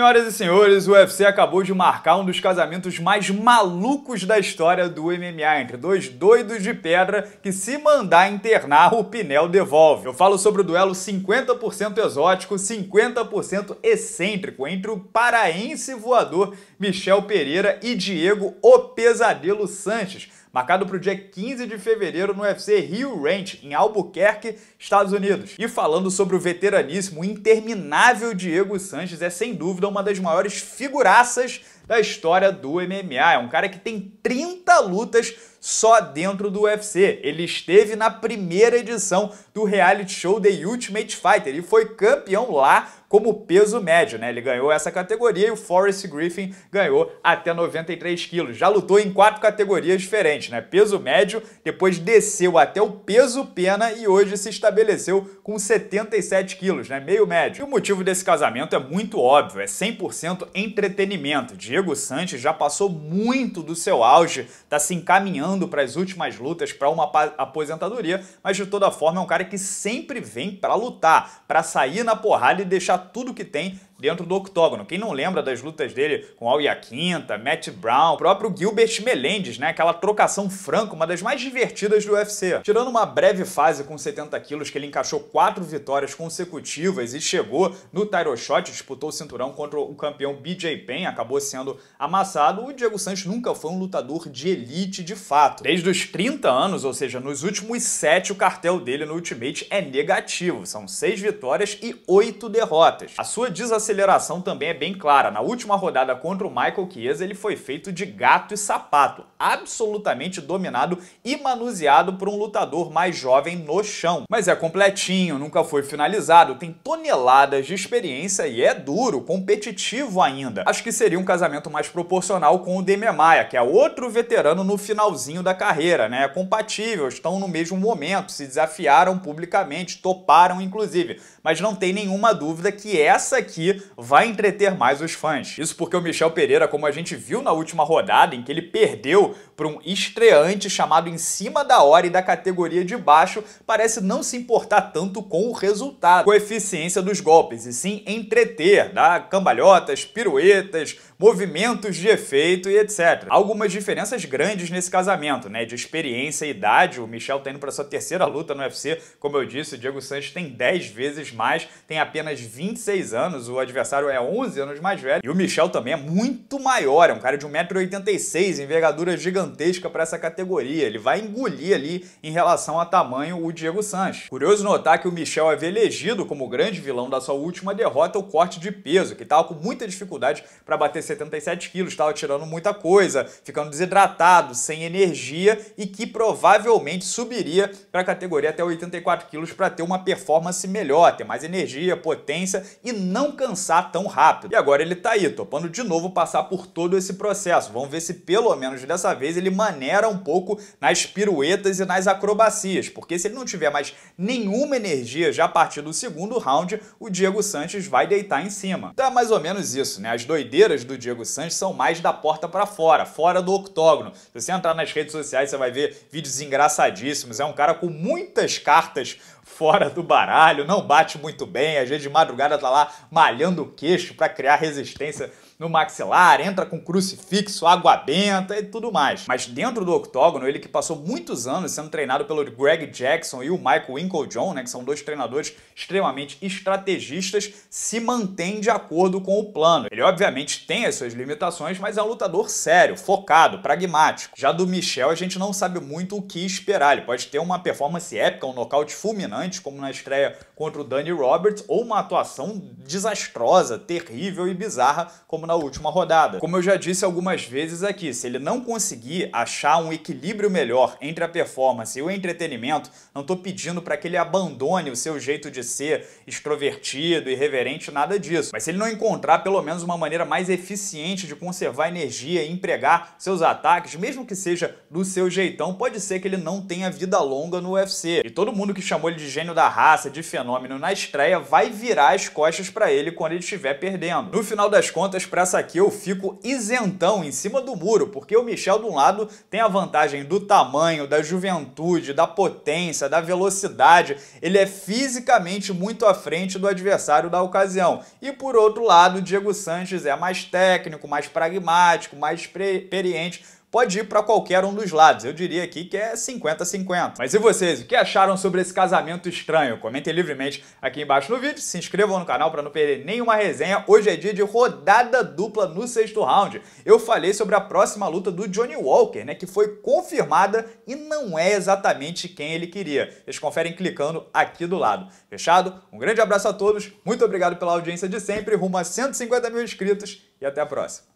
Senhoras e senhores, o UFC acabou de marcar um dos casamentos mais malucos da história do MMA, entre dois doidos de pedra que se mandar internar, o Pinel devolve. Eu falo sobre o duelo 50% exótico, 50% excêntrico, entre o paraense voador Michel Pereira e Diego O Pesadelo Sanches marcado para o dia 15 de fevereiro no UFC Rio Ranch, em Albuquerque, Estados Unidos. E falando sobre o veteraníssimo, interminável Diego Sanches, é sem dúvida uma das maiores figuraças da história do MMA. É um cara que tem 30 lutas só dentro do UFC. Ele esteve na primeira edição do reality show The Ultimate Fighter e foi campeão lá como peso médio, né? Ele ganhou essa categoria e o Forrest Griffin ganhou até 93 quilos. Já lutou em quatro categorias diferentes, né? Peso médio, depois desceu até o peso pena e hoje se estabeleceu com 77 quilos, né? Meio médio. E o motivo desse casamento é muito óbvio, é 100% entretenimento. Diego Diego Sanches já passou muito do seu auge, está se encaminhando para as últimas lutas, para uma aposentadoria, mas de toda forma é um cara que sempre vem para lutar, para sair na porrada e deixar tudo que tem dentro do octógono. Quem não lembra das lutas dele com Alya Quinta, Matt Brown, próprio Gilbert Melendez, né? Aquela trocação franca, uma das mais divertidas do UFC. Tirando uma breve fase com 70 quilos, que ele encaixou quatro vitórias consecutivas e chegou no title shot, disputou o cinturão contra o campeão BJ Penn, acabou sendo amassado. O Diego Santos nunca foi um lutador de elite de fato. Desde os 30 anos, ou seja, nos últimos 7, o cartel dele no Ultimate é negativo. São 6 vitórias e 8 derrotas. A sua desaceleração aceleração também é bem clara. Na última rodada contra o Michael Chiesa, ele foi feito de gato e sapato, absolutamente dominado e manuseado por um lutador mais jovem no chão. Mas é completinho, nunca foi finalizado, tem toneladas de experiência e é duro, competitivo ainda. Acho que seria um casamento mais proporcional com o Demi Maia, que é outro veterano no finalzinho da carreira, né? É compatível, estão no mesmo momento, se desafiaram publicamente, toparam inclusive, mas não tem nenhuma dúvida que essa aqui vai entreter mais os fãs. Isso porque o Michel Pereira, como a gente viu na última rodada, em que ele perdeu para um estreante chamado em cima da hora e da categoria de baixo, parece não se importar tanto com o resultado, com a eficiência dos golpes, e sim entreter, dar né? cambalhotas, piruetas, movimentos de efeito e etc. Algumas diferenças grandes nesse casamento, né? De experiência e idade, o Michel tá indo para sua terceira luta no UFC, como eu disse, o Diego Sanches tem 10 vezes mais, tem apenas 26 anos, o adversário é 11 anos mais velho. E o Michel também é muito maior, é um cara de 1,86m, envergadura gigantesca para essa categoria. Ele vai engolir ali em relação a tamanho o Diego Sanches. Curioso notar que o Michel havia é elegido como grande vilão da sua última derrota o corte de peso, que estava com muita dificuldade para bater 77 quilos, estava tirando muita coisa, ficando desidratado, sem energia e que provavelmente subiria para a categoria até 84 quilos para ter uma performance melhor, ter mais energia, potência e não cansar pensar tão rápido. E agora ele tá aí, topando de novo passar por todo esse processo. Vamos ver se pelo menos dessa vez ele maneira um pouco nas piruetas e nas acrobacias, porque se ele não tiver mais nenhuma energia já a partir do segundo round, o Diego Sanches vai deitar em cima. Então é mais ou menos isso, né? As doideiras do Diego Sanches são mais da porta para fora, fora do octógono. Se você entrar nas redes sociais, você vai ver vídeos engraçadíssimos. É um cara com muitas cartas fora do baralho, não bate muito bem, às vezes de madrugada tá lá malhando o queixo para criar resistência no maxilar, entra com crucifixo, água benta e tudo mais. Mas dentro do octógono, ele que passou muitos anos sendo treinado pelo Greg Jackson e o Michael Winklejohn, né, que são dois treinadores extremamente estrategistas, se mantém de acordo com o plano. Ele obviamente tem as suas limitações, mas é um lutador sério, focado, pragmático. Já do Michel, a gente não sabe muito o que esperar. Ele pode ter uma performance épica, um nocaute fulminante, como na estreia contra o Danny Roberts, ou uma atuação desastrosa, terrível e bizarra, como na última rodada. Como eu já disse algumas vezes aqui, se ele não conseguir achar um equilíbrio melhor entre a performance e o entretenimento, não estou pedindo para que ele abandone o seu jeito de ser extrovertido, irreverente, nada disso. Mas se ele não encontrar pelo menos uma maneira mais eficiente de conservar energia e empregar seus ataques, mesmo que seja do seu jeitão, pode ser que ele não tenha vida longa no UFC. E todo mundo que chamou ele de gênio da raça, de fenômeno na estreia, vai virar as costas para ele quando ele estiver perdendo. No final das contas, para essa aqui eu fico isentão em cima do muro, porque o Michel de um lado tem a vantagem do tamanho, da juventude, da potência, da velocidade, ele é fisicamente muito à frente do adversário da ocasião. E por outro lado, o Diego Sanches é mais técnico, mais pragmático, mais experiente, pode ir para qualquer um dos lados. Eu diria aqui que é 50-50. Mas e vocês, o que acharam sobre esse casamento estranho? Comentem livremente aqui embaixo no vídeo, se inscrevam no canal para não perder nenhuma resenha. Hoje é dia de rodada dupla no sexto round. Eu falei sobre a próxima luta do Johnny Walker, né, que foi confirmada e não é exatamente quem ele queria. Vocês conferem clicando aqui do lado. Fechado? Um grande abraço a todos, muito obrigado pela audiência de sempre, rumo a 150 mil inscritos e até a próxima.